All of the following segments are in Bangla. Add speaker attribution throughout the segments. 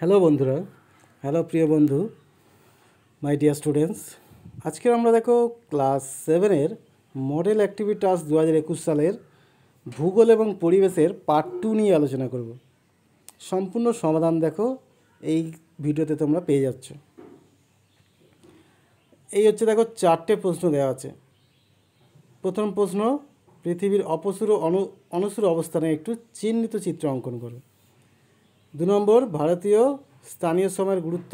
Speaker 1: হ্যালো বন্ধুরা হ্যালো প্রিয় বন্ধু মাই ডিয়ার স্টুডেন্টস আজকের আমরা দেখো ক্লাস সেভেনের মডেল অ্যাক্টিভিটি টাস্ক দু হাজার একুশ সালের ভূগোল এবং পরিবেশের পার্ট টু নিয়ে আলোচনা করব সম্পূর্ণ সমাধান দেখো এই ভিডিওতে তোমরা পেয়ে যাচ্ছ এই হচ্ছে দেখো চারটে প্রশ্ন দেওয়া আছে প্রথম প্রশ্ন পৃথিবীর অপসুর অনু অনসুর অবস্থানে একটু চিহ্নিত চিত্র অঙ্কন করো দু নম্বর ভারতীয় স্থানীয় সময়ের গুরুত্ব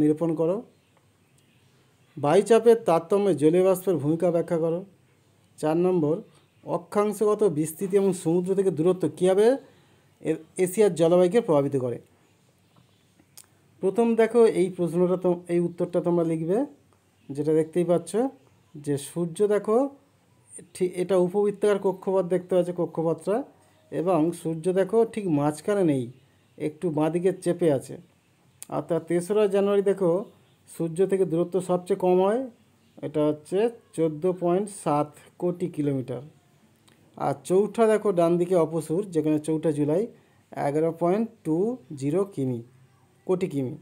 Speaker 1: নিরূপণ করো বায়ুচাপের তারতম্যে জলীয় বাষ্পের ভূমিকা ব্যাখ্যা করো চার নম্বর অক্ষাংশগত বিস্তৃতি এবং সমুদ্র থেকে দূরত্ব কীভাবে এশিয়ার জলবায়ুকে প্রভাবিত করে প্রথম দেখো এই প্রশ্নটা তো এই উত্তরটা তোমরা লিখবে যেটা দেখতেই পাচ্ছ যে সূর্য দেখো ঠিক এটা উপবৃত্তাকার কক্ষপথ দেখতে পাচ্ছে কক্ষপথটা এবং সূর্য দেখো ঠিক মাঝখানে নেই একটু বাঁদিকে চেপে আছে আর তার তেসরা জানুয়ারি দেখো সূর্য থেকে দূরত্ব সবচেয়ে কম হয় এটা হচ্ছে চোদ্দো পয়েন্ট সাত কোটি কিলোমিটার আর চৌঠা দেখো ডান দিকে অপসুর যেখানে চৌঠা জুলাই এগারো পয়েন্ট টু জিরো কিমি কোটি কিমি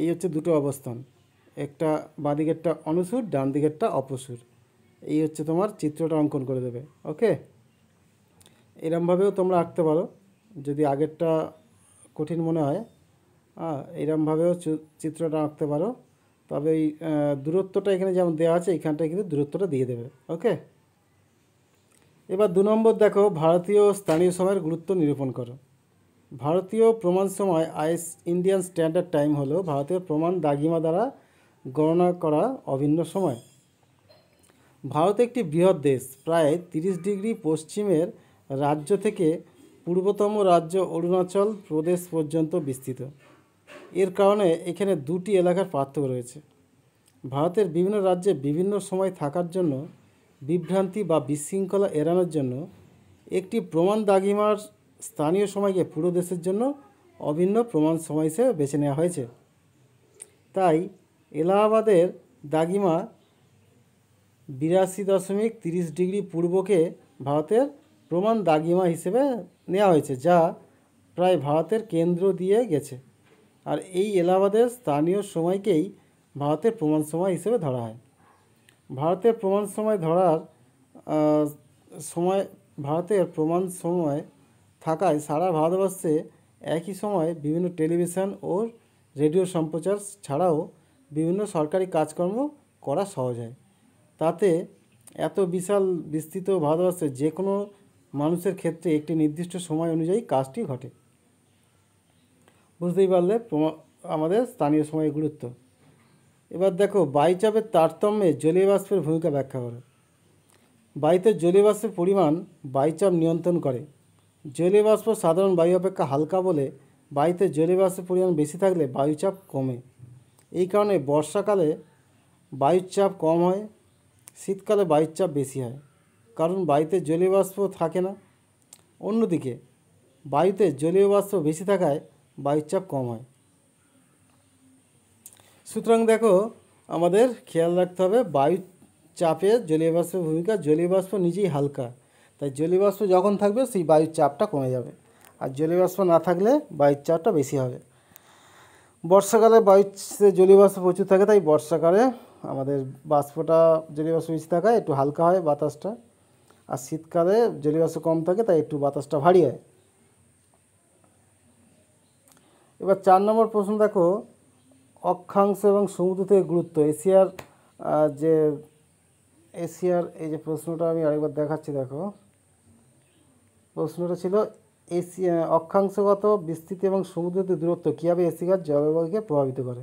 Speaker 1: এই হচ্ছে দুটো অবস্থান একটা বাঁদিকেরটা অনুসুর ডান দিকেরটা অপসুর এই হচ্ছে তোমার চিত্রটা অঙ্কন করে দেবে ওকে এরমভাবেও তোমরা আঁকতে পারো যদি আগেরটা কঠিন মনে হয় হ্যাঁ এরমভাবেও চিত্রটা আঁকতে পারো তবে এই দূরত্বটা এখানে যেমন দেওয়া আছে এখানটায় কিন্তু দূরত্বটা দিয়ে দেবে ওকে এবার দু নম্বর দেখো ভারতীয় স্থানীয় সময়ের গুরুত্ব নিরূপণ করো ভারতীয় প্রমাণ সময় আইস ইন্ডিয়ান স্ট্যান্ডার্ড টাইম হলো ভারতীয় প্রমাণ দাগিমা দ্বারা গণনা করা অভিন্ন সময় ভারত একটি বৃহৎ দেশ প্রায় তিরিশ ডিগ্রি পশ্চিমের রাজ্য থেকে পূর্বতম রাজ্য অরুণাচল প্রদেশ পর্যন্ত বিস্তৃত এর কারণে এখানে দুটি এলাকার পার্থক্য রয়েছে ভারতের বিভিন্ন রাজ্যে বিভিন্ন সময় থাকার জন্য বিভ্রান্তি বা বিশৃঙ্খলা এড়ানোর জন্য একটি প্রমাণ দাগিমার স্থানীয় সময়কে পুরো দেশের জন্য অভিন্ন প্রমাণ সময় হিসেবে বেছে নেওয়া হয়েছে তাই এলাহাবাদের দাগিমা বিরাশি দশমিক তিরিশ ডিগ্রি পূর্বকে ভারতের প্রমাণ দাগিমা হিসেবে নেওয়া হয়েছে যা প্রায় ভারতের কেন্দ্র দিয়ে গেছে আর এই এলাহাবাদের স্থানীয় সময়কেই ভারতের প্রমাণ সময় হিসেবে ধরা হয় ভারতের প্রমাণ সময় ধরার সময় ভারতের প্রমাণ সময় থাকায় সারা ভারতবর্ষে একই সময় বিভিন্ন টেলিভিশন ও রেডিও সম্প্রচার ছাড়াও বিভিন্ন সরকারি কাজকর্ম করা সহজ হয় তাতে এত বিশাল বিস্তৃত ভারতবর্ষে যে কোনো মানুষের ক্ষেত্রে একটি নির্দিষ্ট সময় অনুযায়ী কাজটি ঘটে বুঝতেই পারলে আমাদের স্থানীয় সময়ের গুরুত্ব এবার দেখো বায়ুচাপের তারতম্যে জলীয় বাষ্পের ভূমিকা ব্যাখ্যা করো বায়ুতে জলীয় বাষ্পের পরিমাণ বায়ুচাপ নিয়ন্ত্রণ করে জলীয় বাষ্প সাধারণ বায়ু অপেক্ষা হালকা বলে বায়ুতে জলীয় বাষ্পের পরিমাণ বেশি থাকলে বায়ুচাপ কমে এই কারণে বর্ষাকালে বায়ুচাপ কম হয় শীতকালে বায়ুচাপ বেশি হয় কারণ বায়ুতে জলীয় বাষ্প থাকে না অন্যদিকে বায়ুতে জলীয় বাষ্প বেশি থাকায় বায়ুর চাপ কম হয় সুতরাং দেখো আমাদের খেয়াল রাখতে হবে বায়ু চাপে জলীয় বাষ্পের ভূমিকা জলীয় বাষ্প নিজেই হালকা তাই জলীয় বাষ্প যখন থাকবে সেই বায়ুর চাপটা কমে যাবে আর জলীয় বাষ্প না থাকলে বায়ুর চাপটা বেশি হবে বর্ষাকালে বায়ুতে জলীয় বাষ্প প্রচুর থাকে তাই বর্ষাকালে আমাদের বাষ্পটা জলীয় বাষ্প বেশি থাকায় একটু হালকা হয় বাতাসটা আর শীতকালে জলীয়বাষ্প কম থাকে তাই একটু বাতাসটা ভারী হয় এবার চার নম্বর প্রশ্ন দেখো অক্ষাংশ এবং সমুদ্র থেকে গুরুত্ব এশিয়ার যে এশিয়ার এই যে প্রশ্নটা আমি আরেকবার দেখাচ্ছি দেখো প্রশ্নটা ছিল এশিয়া অক্ষাংশগত বিস্তৃতি এবং সমুদ্রতে দূরত্ব কীভাবে এশিয়ার জলবায়ুকে প্রভাবিত করে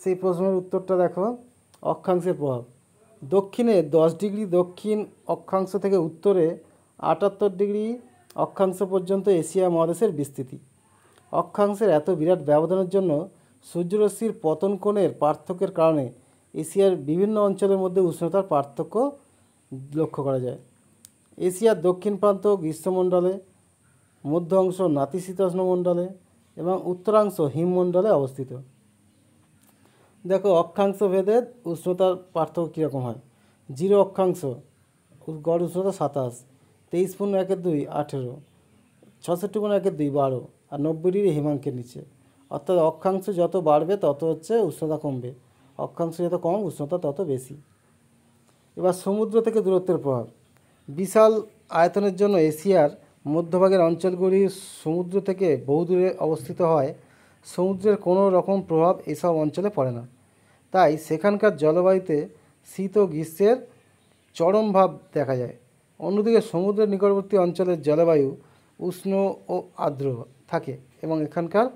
Speaker 1: সেই প্রশ্নের উত্তরটা দেখো অক্ষাংশের প্রভাব দক্ষিণে দশ ডিগ্রি দক্ষিণ অক্ষাংশ থেকে উত্তরে আটাত্তর ডিগ্রি অক্ষাংশ পর্যন্ত এশিয়া মহাদেশের বিস্তৃতি অক্ষাংশের এত বিরাট ব্যবধানের জন্য সূর্যরশ্মির পতন কোণের পার্থক্যের কারণে এশিয়ার বিভিন্ন অঞ্চলের মধ্যে উষ্ণতার পার্থক্য লক্ষ্য করা যায় এশিয়ার দক্ষিণ প্রান্ত গ্রীষ্মমণ্ডলে মধ্য অংশ নাতিশীতোষ্ণমণ্ডলে এবং উত্তরাংশ হিমমণ্ডলে অবস্থিত দেখো অক্ষাংশ ভেদে উষ্ণতার পার্থক্য কীরকম হয় জিরো অক্ষাংশ গড় উষ্ণতা সাতাশ তেইশ পূর্ণ একের দুই আঠেরো ছষট্টি পূর্ণ একের দুই বারো আর নব্বই ডিগ্রি হিমাঙ্কের নিচে অর্থাৎ অক্ষাংশ যত বাড়বে তত হচ্ছে উষ্ণতা কমবে অক্ষাংশ যত কম উষ্ণতা তত বেশি এবার সমুদ্র থেকে দূরত্বের প্রভাব বিশাল আয়তনের জন্য এশিয়ার মধ্যভাগের অঞ্চলগুলি সমুদ্র থেকে বহুদূরে অবস্থিত হয় সমুদ্রের কোনো রকম প্রভাব এসব অঞ্চলে পড়ে না তাই সেখানকার জলবায়ুতে শীত ও গ্রীষ্মের চরম ভাব দেখা যায় অন্যদিকে সমুদ্রের নিকটবর্তী অঞ্চলের জলবায়ু উষ্ণ ও আর্দ্র থাকে এবং এখানকার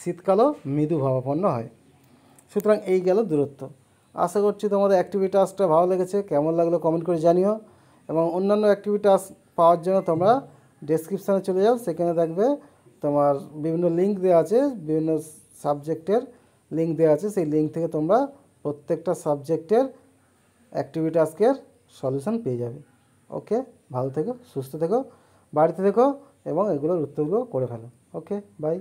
Speaker 1: শীতকালও মৃদু ভাবাপন্ন হয় সুতরাং এই গেল দূরত্ব আশা করছি তোমাদের অ্যাক্টিভিটি টাস্কটা ভালো লেগেছে কেমন লাগলো কমেন্ট করে জানিও এবং অন্যান্য অ্যাক্টিভিটি টাস্ক পাওয়ার জন্য তোমরা ডেসক্রিপশানে চলে যাও সেখানে দেখবে তোমার বিভিন্ন লিঙ্ক দেওয়া আছে বিভিন্ন সাবজেক্টের লিঙ্ক দেওয়া আছে সেই লিঙ্ক থেকে তোমরা প্রত্যেকটা সাবজেক্টের অ্যাক্টিভিটি আজকের সলিউশন পেয়ে যাবে ওকে ভালো থেকো সুস্থ থেকো বাড়িতে থেকো এবং এগুলোর উত্তরগুলো করে ফেলো ওকে বাই